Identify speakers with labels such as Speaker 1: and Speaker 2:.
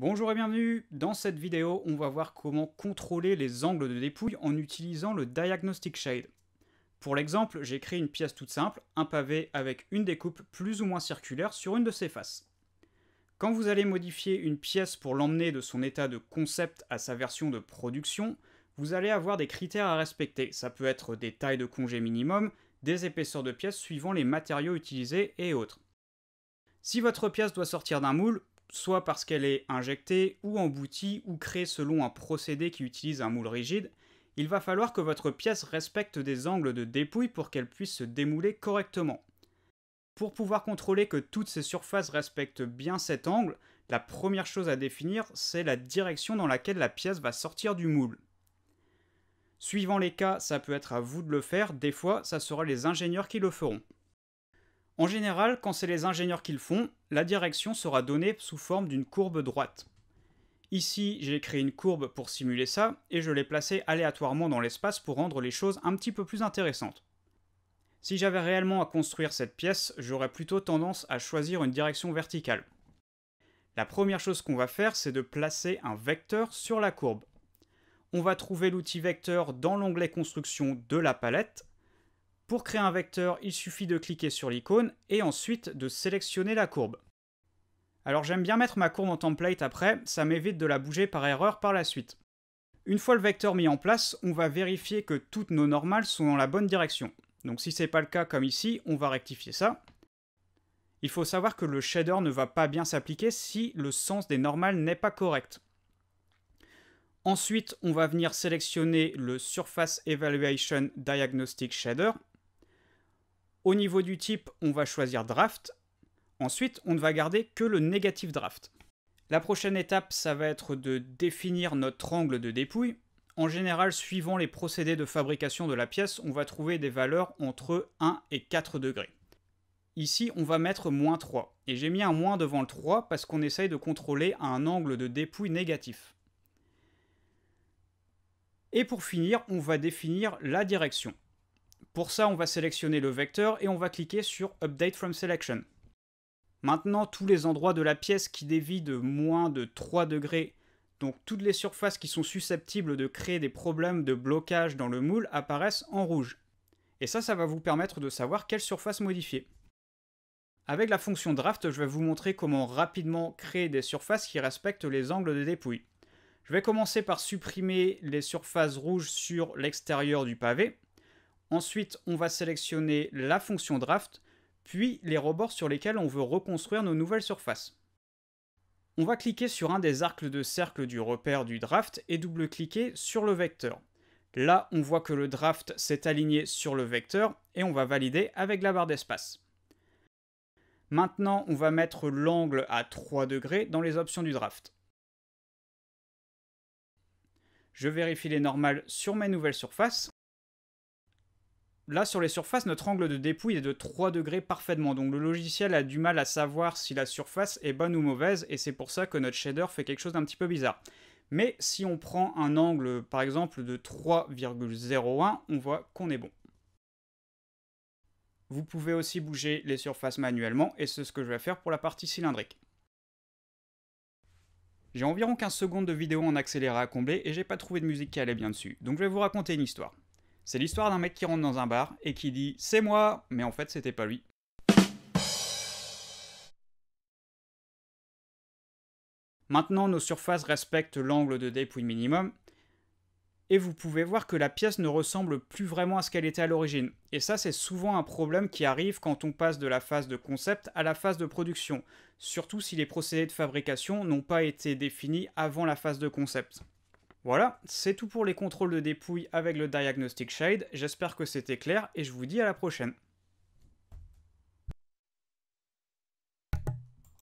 Speaker 1: Bonjour et bienvenue Dans cette vidéo, on va voir comment contrôler les angles de dépouille en utilisant le Diagnostic Shade. Pour l'exemple, j'ai créé une pièce toute simple, un pavé avec une découpe plus ou moins circulaire sur une de ses faces. Quand vous allez modifier une pièce pour l'emmener de son état de concept à sa version de production, vous allez avoir des critères à respecter. Ça peut être des tailles de congé minimum, des épaisseurs de pièces suivant les matériaux utilisés et autres. Si votre pièce doit sortir d'un moule, soit parce qu'elle est injectée ou emboutie ou créée selon un procédé qui utilise un moule rigide, il va falloir que votre pièce respecte des angles de dépouille pour qu'elle puisse se démouler correctement. Pour pouvoir contrôler que toutes ces surfaces respectent bien cet angle, la première chose à définir, c'est la direction dans laquelle la pièce va sortir du moule. Suivant les cas, ça peut être à vous de le faire, des fois, ça sera les ingénieurs qui le feront. En général, quand c'est les ingénieurs qui le font, la direction sera donnée sous forme d'une courbe droite. Ici, j'ai créé une courbe pour simuler ça, et je l'ai placée aléatoirement dans l'espace pour rendre les choses un petit peu plus intéressantes. Si j'avais réellement à construire cette pièce, j'aurais plutôt tendance à choisir une direction verticale. La première chose qu'on va faire, c'est de placer un vecteur sur la courbe. On va trouver l'outil vecteur dans l'onglet construction de la palette, pour créer un vecteur, il suffit de cliquer sur l'icône et ensuite de sélectionner la courbe. Alors j'aime bien mettre ma courbe en template après, ça m'évite de la bouger par erreur par la suite. Une fois le vecteur mis en place, on va vérifier que toutes nos normales sont dans la bonne direction. Donc si c'est pas le cas comme ici, on va rectifier ça. Il faut savoir que le shader ne va pas bien s'appliquer si le sens des normales n'est pas correct. Ensuite, on va venir sélectionner le Surface Evaluation Diagnostic Shader au niveau du type, on va choisir draft. Ensuite, on ne va garder que le négatif draft. La prochaine étape, ça va être de définir notre angle de dépouille. En général, suivant les procédés de fabrication de la pièce, on va trouver des valeurs entre 1 et 4 degrés. Ici, on va mettre moins 3. Et j'ai mis un moins devant le 3 parce qu'on essaye de contrôler un angle de dépouille négatif. Et pour finir, on va définir la direction. Pour ça, on va sélectionner le vecteur et on va cliquer sur Update from Selection. Maintenant, tous les endroits de la pièce qui dévient de moins de 3 degrés, donc toutes les surfaces qui sont susceptibles de créer des problèmes de blocage dans le moule apparaissent en rouge. Et ça, ça va vous permettre de savoir quelle surface modifier. Avec la fonction draft, je vais vous montrer comment rapidement créer des surfaces qui respectent les angles de dépouille. Je vais commencer par supprimer les surfaces rouges sur l'extérieur du pavé. Ensuite, on va sélectionner la fonction draft, puis les rebords sur lesquels on veut reconstruire nos nouvelles surfaces. On va cliquer sur un des arcs de cercle du repère du draft et double-cliquer sur le vecteur. Là, on voit que le draft s'est aligné sur le vecteur et on va valider avec la barre d'espace. Maintenant, on va mettre l'angle à 3 degrés dans les options du draft. Je vérifie les normales sur mes nouvelles surfaces là, sur les surfaces, notre angle de dépouille est de 3 degrés parfaitement. Donc le logiciel a du mal à savoir si la surface est bonne ou mauvaise, et c'est pour ça que notre shader fait quelque chose d'un petit peu bizarre. Mais si on prend un angle, par exemple, de 3,01, on voit qu'on est bon. Vous pouvez aussi bouger les surfaces manuellement, et c'est ce que je vais faire pour la partie cylindrique. J'ai environ 15 secondes de vidéo en accéléré à combler, et j'ai pas trouvé de musique qui allait bien dessus, donc je vais vous raconter une histoire. C'est l'histoire d'un mec qui rentre dans un bar et qui dit C'est moi Mais en fait, c'était pas lui. Maintenant, nos surfaces respectent l'angle de dépouille minimum, et vous pouvez voir que la pièce ne ressemble plus vraiment à ce qu'elle était à l'origine. Et ça, c'est souvent un problème qui arrive quand on passe de la phase de concept à la phase de production, surtout si les procédés de fabrication n'ont pas été définis avant la phase de concept. Voilà, c'est tout pour les contrôles de dépouille avec le Diagnostic Shade, j'espère que c'était clair et je vous dis à la prochaine.